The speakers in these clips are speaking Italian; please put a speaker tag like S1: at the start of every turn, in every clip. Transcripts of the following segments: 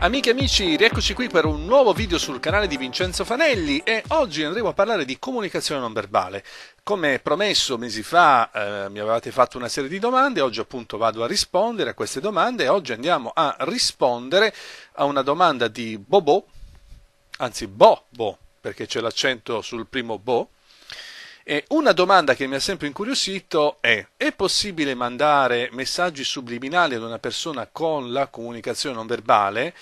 S1: Amiche e amici, rieccoci qui per un nuovo video sul canale di Vincenzo Fanelli e oggi andremo a parlare di comunicazione non verbale. Come promesso mesi fa eh, mi avevate fatto una serie di domande, oggi appunto vado a rispondere a queste domande e oggi andiamo a rispondere a una domanda di Bobo, anzi Bobo, perché c'è l'accento sul primo Bo, eh, una domanda che mi ha sempre incuriosito è: è possibile mandare messaggi subliminali ad una persona con la comunicazione non verbale?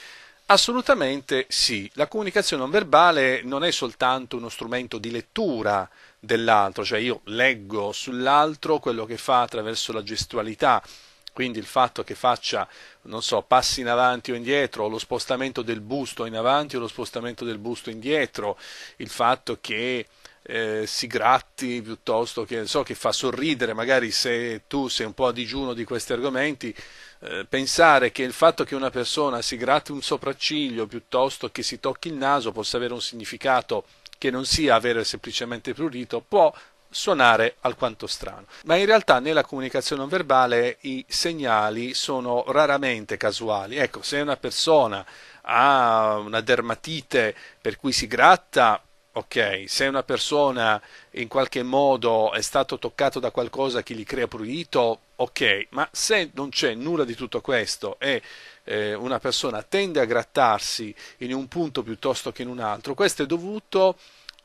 S1: Assolutamente sì, la comunicazione non verbale non è soltanto uno strumento di lettura dell'altro, cioè io leggo sull'altro quello che fa attraverso la gestualità, quindi il fatto che faccia, non so, passi in avanti o indietro, o lo spostamento del busto in avanti o lo spostamento del busto indietro, il fatto che eh, gratti piuttosto che, so, che fa sorridere, magari se tu sei un po' a digiuno di questi argomenti, eh, pensare che il fatto che una persona si gratti un sopracciglio piuttosto che si tocchi il naso possa avere un significato che non sia avere semplicemente prurito può suonare alquanto strano. Ma in realtà nella comunicazione non verbale i segnali sono raramente casuali. Ecco, se una persona ha una dermatite per cui si gratta, Ok, se una persona in qualche modo è stato toccato da qualcosa che gli crea prurito, ok, ma se non c'è nulla di tutto questo e eh, una persona tende a grattarsi in un punto piuttosto che in un altro, questo è dovuto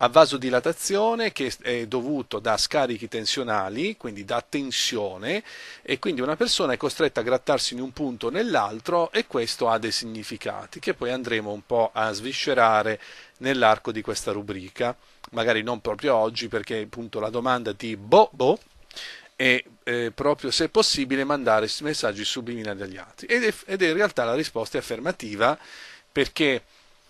S1: a vasodilatazione che è dovuto da scarichi tensionali, quindi da tensione, e quindi una persona è costretta a grattarsi in un punto o nell'altro e questo ha dei significati che poi andremo un po' a sviscerare nell'arco di questa rubrica, magari non proprio oggi perché appunto la domanda di Bobo e eh, proprio se è possibile mandare messaggi subliminali agli altri ed è, ed è in realtà la risposta è affermativa perché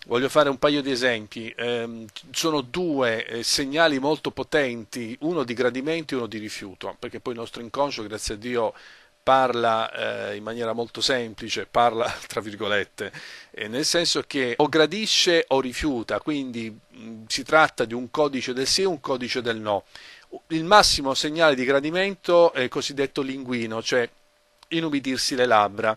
S1: voglio fare un paio di esempi. Eh, sono due eh, segnali molto potenti, uno di gradimento e uno di rifiuto, perché poi il nostro inconscio, grazie a Dio, parla eh, in maniera molto semplice, parla tra virgolette, eh, nel senso che o gradisce o rifiuta, quindi mh, mm, si tratta di un codice del sì e un codice del no. Il massimo segnale di gradimento è il cosiddetto linguino, cioè inumidirsi le labbra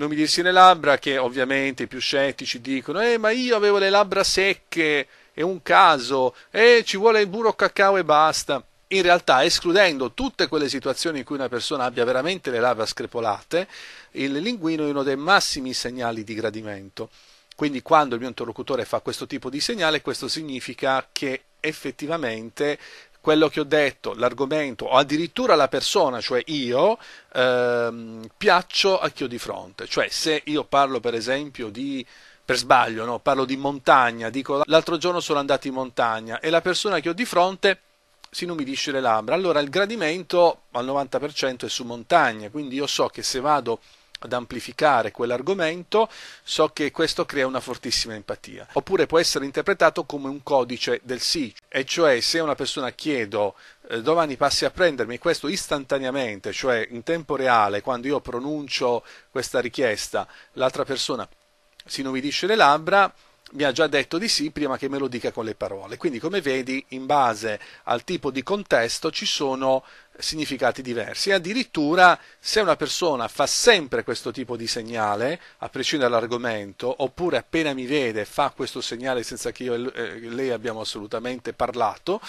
S1: non mi dirsi le labbra, che ovviamente i più scettici dicono, eh ma io avevo le labbra secche, è un caso, eh ci vuole il burro cacao e basta. In realtà, escludendo tutte quelle situazioni in cui una persona abbia veramente le labbra screpolate, il linguino è uno dei massimi segnali di gradimento. Quindi quando il mio interlocutore fa questo tipo di segnale, questo significa che effettivamente quello che ho detto, l'argomento o addirittura la persona, cioè io, ehm, piaccio a chi ho di fronte. Cioè se io parlo per esempio di per sbaglio, no? parlo di montagna, dico l'altro giorno sono andato in montagna e la persona che ho di fronte si inumidisce le labbra. Allora il gradimento al 90% è su montagna, quindi io so che se vado ad amplificare quell'argomento, so che questo crea una fortissima empatia. Oppure può essere interpretato come un codice del sì, e cioè se una persona chiedo eh, domani passi a prendermi questo istantaneamente, cioè in tempo reale, quando io pronuncio questa richiesta, l'altra persona si inumidisce le labbra, mi ha già detto di sì prima che me lo dica con le parole. Quindi, come vedi, in base al tipo di contesto ci sono significati diversi. addirittura, se una persona fa sempre questo tipo di segnale, a prescindere dall'argomento, oppure appena mi vede fa questo segnale senza che io e eh, lei abbiamo assolutamente parlato,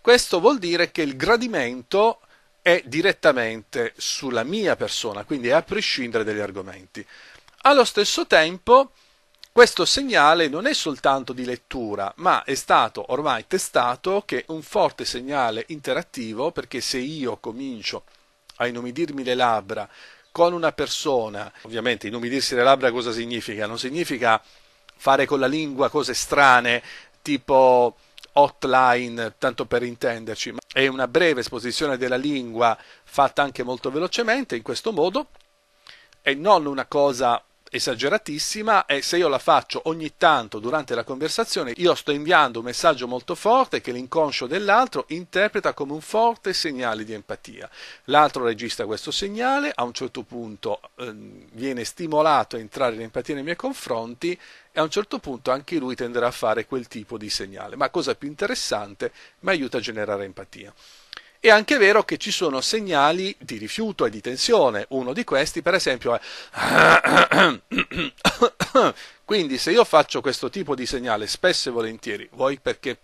S1: questo vuol dire che il gradimento è direttamente sulla mia persona, quindi è a prescindere dagli argomenti. Allo stesso tempo, questo segnale non è soltanto di lettura, ma è stato ormai testato che è un forte segnale interattivo perché se io comincio a inumidirmi le labbra con una persona, ovviamente inumidirsi le labbra cosa significa? Non significa fare con la lingua cose strane tipo hotline, tanto per intenderci, ma è una breve esposizione della lingua fatta anche molto velocemente in questo modo e non una cosa esageratissima e se io la faccio ogni tanto durante la conversazione io sto inviando un messaggio molto forte che l'inconscio dell'altro interpreta come un forte segnale di empatia. L'altro registra questo segnale, a un certo punto eh, viene stimolato a entrare in empatia nei miei confronti e a un certo punto anche lui tenderà a fare quel tipo di segnale. Ma cosa più interessante, mi aiuta a generare empatia. È anche vero che ci sono segnali di rifiuto e di tensione. Uno di questi, per esempio, è quindi se io faccio questo tipo di segnale spesso e volentieri, vuoi perché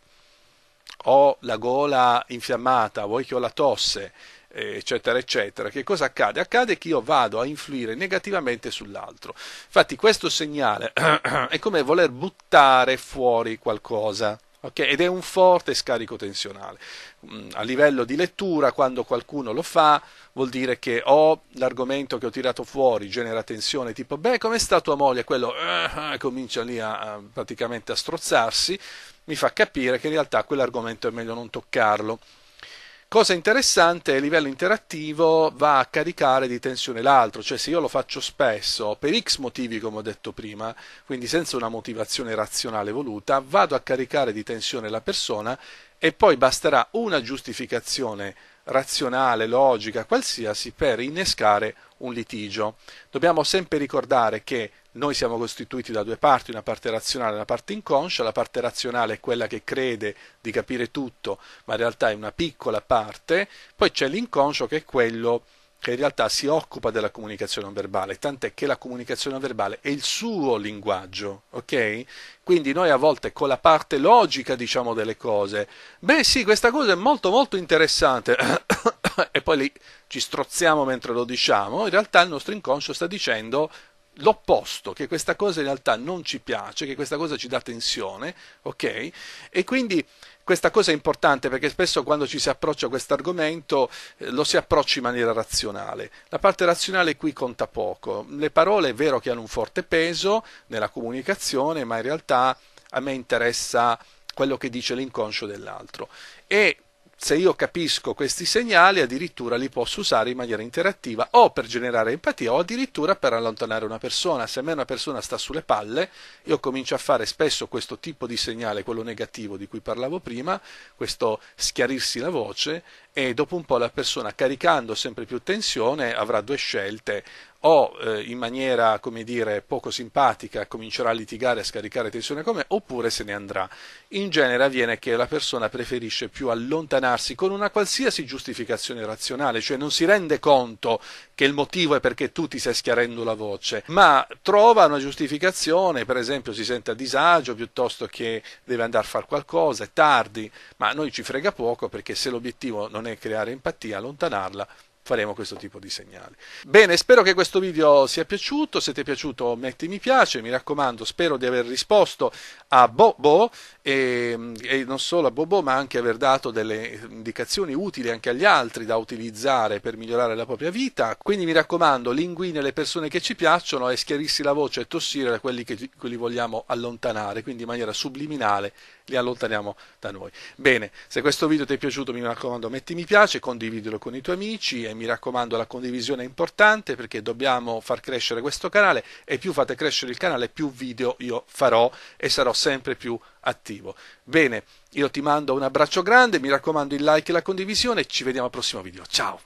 S1: ho la gola infiammata, vuoi che ho la tosse, eccetera, eccetera, che cosa accade? Accade che io vado a influire negativamente sull'altro. Infatti questo segnale è come voler buttare fuori qualcosa. Okay? Ed è un forte scarico tensionale. Mm, a livello di lettura, quando qualcuno lo fa, vuol dire che o l'argomento che ho tirato fuori genera tensione, tipo, beh, come sta tua moglie? Quello eh, eh comincia lì a, praticamente a strozzarsi, mi fa capire che in realtà quell'argomento è meglio non toccarlo. Cosa interessante, a livello interattivo va a caricare di tensione l'altro, cioè se io lo faccio spesso, per x motivi come ho detto prima, quindi senza una motivazione razionale voluta, vado a caricare di tensione la persona e poi basterà una giustificazione razionale, logica, qualsiasi per innescare un litigio. Dobbiamo sempre ricordare che noi siamo costituiti da due parti, una parte razionale e una parte inconscia, la parte razionale è quella che crede di capire tutto, ma in realtà è una piccola parte, poi c'è l'inconscio che è quello che che in realtà si occupa della comunicazione non verbale, tant'è che la comunicazione non verbale è il suo linguaggio, ok? Quindi noi a volte con la parte logica diciamo delle cose, beh sì, questa cosa è molto molto interessante, e poi lì ci strozziamo mentre lo diciamo, in realtà il nostro inconscio sta dicendo l'opposto, che questa cosa in realtà non ci piace, che questa cosa ci dà tensione, ok? E quindi questa cosa è importante perché spesso quando ci si approccia a questo argomento eh, lo si approccia in maniera razionale. La parte razionale qui conta poco. Le parole è vero che hanno un forte peso nella comunicazione, ma in realtà a me interessa quello che dice l'inconscio dell'altro. E se io capisco questi segnali, addirittura li posso usare in maniera interattiva o per generare empatia o addirittura per allontanare una persona. Se a me una persona sta sulle palle, io comincio a fare spesso questo tipo di segnale, quello negativo di cui parlavo prima, questo schiarirsi la voce e dopo un po' la persona caricando sempre più tensione avrà due scelte, o eh, in maniera, come dire, poco simpatica comincerà a litigare e scaricare tensione con me, oppure se ne andrà. In genere avviene che la persona preferisce più allontanarsi con una qualsiasi giustificazione razionale, cioè non si rende conto che il motivo è perché tu ti stai schiarendo la voce, ma trova una giustificazione, per esempio si sente a disagio piuttosto che deve andare a fare qualcosa, è tardi, ma a noi ci frega poco perché se l'obiettivo non è creare empatia, allontanarla, faremo questo tipo di segnali. Bene, spero che questo video sia piaciuto, se ti è piaciuto metti mi piace, mi raccomando, spero di aver risposto a Bobo e, e non solo a Bobo ma anche aver dato delle indicazioni utili anche agli altri da utilizzare per migliorare la propria vita, quindi mi raccomando linguine le persone che ci piacciono e schiarirsi la voce e tossire da quelli che li vogliamo allontanare, quindi in maniera subliminale li allontaniamo da noi. Bene, se questo video ti è piaciuto mi raccomando metti mi piace, condividilo con i tuoi amici mi raccomando la condivisione è importante perché dobbiamo far crescere questo canale e più fate crescere il canale più video io farò e sarò sempre più attivo. Bene, io ti mando un abbraccio grande, mi raccomando il like e la condivisione, ci vediamo al prossimo video, ciao!